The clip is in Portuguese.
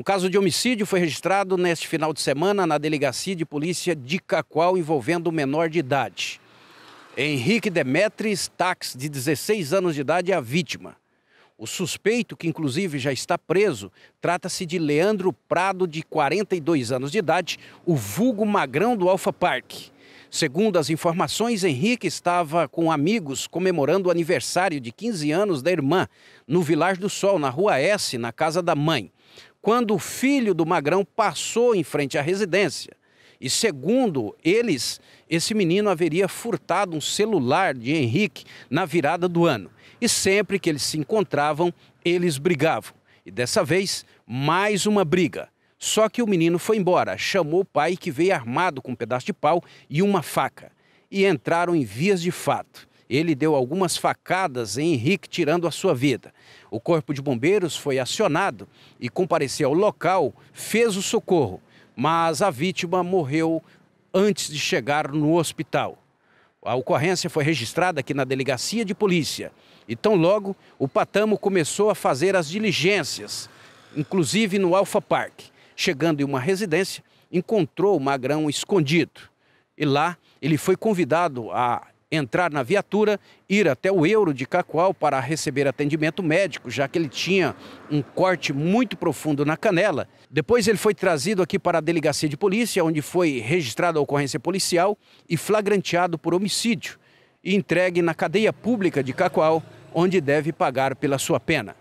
Um caso de homicídio foi registrado neste final de semana na delegacia de polícia de Cacoal envolvendo um menor de idade. Henrique Demetris Tax, de 16 anos de idade, é a vítima. O suspeito, que inclusive já está preso, trata-se de Leandro Prado, de 42 anos de idade, o vulgo magrão do Alfa Park. Segundo as informações, Henrique estava com amigos comemorando o aniversário de 15 anos da irmã, no Vilar do Sol, na Rua S, na casa da mãe quando o filho do Magrão passou em frente à residência. E segundo eles, esse menino haveria furtado um celular de Henrique na virada do ano. E sempre que eles se encontravam, eles brigavam. E dessa vez, mais uma briga. Só que o menino foi embora, chamou o pai que veio armado com um pedaço de pau e uma faca. E entraram em vias de fato ele deu algumas facadas em Henrique, tirando a sua vida. O Corpo de Bombeiros foi acionado e compareceu ao local, fez o socorro, mas a vítima morreu antes de chegar no hospital. A ocorrência foi registrada aqui na delegacia de polícia. E tão logo o Patamo começou a fazer as diligências, inclusive no Alfa Park. Chegando em uma residência, encontrou o magrão escondido. E lá ele foi convidado a entrar na viatura, ir até o Euro de Cacoal para receber atendimento médico, já que ele tinha um corte muito profundo na canela. Depois ele foi trazido aqui para a delegacia de polícia, onde foi registrada a ocorrência policial e flagranteado por homicídio e entregue na cadeia pública de Cacoal, onde deve pagar pela sua pena.